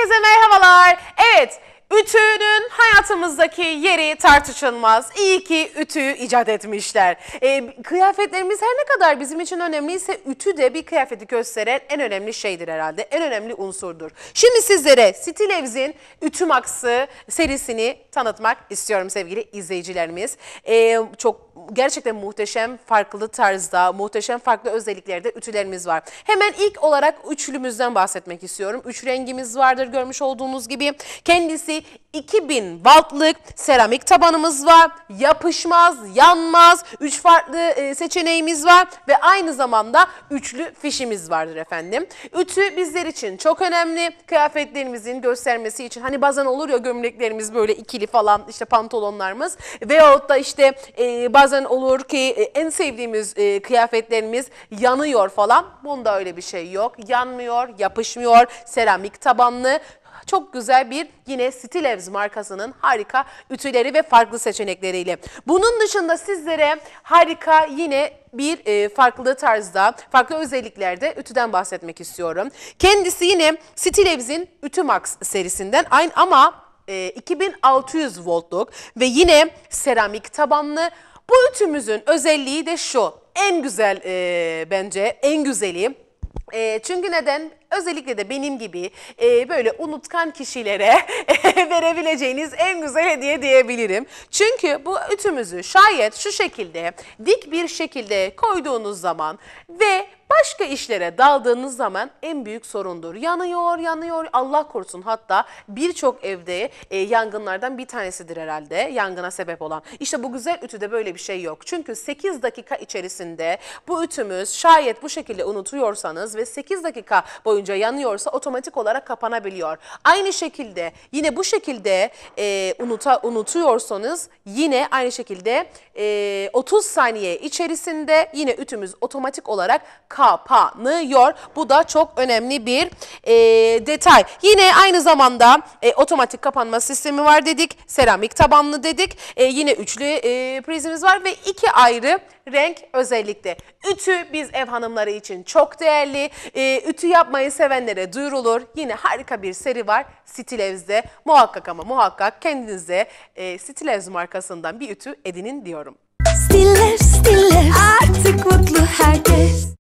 Herkese merhabalar. Evet, Ütünün hayatımızdaki yeri tartışılmaz. İyi ki ütüyü icat etmişler. E, kıyafetlerimiz her ne kadar bizim için önemliyse ütü de bir kıyafeti gösteren en önemli şeydir herhalde. En önemli unsurdur. Şimdi sizlere Stilevs'in Ütü Max'ı serisini tanıtmak istiyorum sevgili izleyicilerimiz. E, çok gerçekten muhteşem farklı tarzda, muhteşem farklı özelliklerde ütülerimiz var. Hemen ilk olarak üçlümüzden bahsetmek istiyorum. Üç rengimiz vardır görmüş olduğunuz gibi. Kendisi 2000 wattlık seramik tabanımız var. Yapışmaz, yanmaz. 3 farklı e, seçeneğimiz var ve aynı zamanda üçlü fişimiz vardır efendim. Ütü bizler için çok önemli. Kıyafetlerimizin göstermesi için hani bazen olur ya gömleklerimiz böyle ikili falan işte pantolonlarımız veyahut da işte e, bazen olur ki e, en sevdiğimiz kıyafetlerimiz yanıyor falan. Bunda öyle bir şey yok. Yanmıyor, yapışmıyor. Seramik tabanlı çok güzel bir yine Stilevs markasının harika ütüleri ve farklı seçenekleriyle. Bunun dışında sizlere harika yine bir e, farklı tarzda, farklı özelliklerde ütüden bahsetmek istiyorum. Kendisi yine Stilevs'in Ütü Max serisinden aynı ama e, 2600 voltluk ve yine seramik tabanlı. Bu ütümüzün özelliği de şu. En güzel e, bence en güzeli. E, çünkü neden? özellikle de benim gibi e, böyle unutkan kişilere verebileceğiniz en güzel hediye diyebilirim. Çünkü bu ütümüzü şayet şu şekilde dik bir şekilde koyduğunuz zaman ve Başka işlere daldığınız zaman en büyük sorundur. Yanıyor, yanıyor. Allah korusun hatta birçok evde e, yangınlardan bir tanesidir herhalde yangına sebep olan. İşte bu güzel ütüde böyle bir şey yok. Çünkü 8 dakika içerisinde bu ütümüz şayet bu şekilde unutuyorsanız ve 8 dakika boyunca yanıyorsa otomatik olarak kapanabiliyor. Aynı şekilde yine bu şekilde e, unuta, unutuyorsanız yine aynı şekilde e, 30 saniye içerisinde yine ütümüz otomatik olarak kapanabiliyor kapanıyor. Bu da çok önemli bir e, detay. Yine aynı zamanda e, otomatik kapanma sistemi var dedik. Seramik tabanlı dedik. E, yine üçlü e, prizimiz var ve iki ayrı renk özellikle. Ütü biz ev hanımları için çok değerli. E, ütü yapmayı sevenlere duyurulur. Yine harika bir seri var Stilevz'de. Muhakkak ama muhakkak kendinize e, Stilevz markasından bir ütü edinin diyorum. Stiller, stiller. Artık mutlu herkes.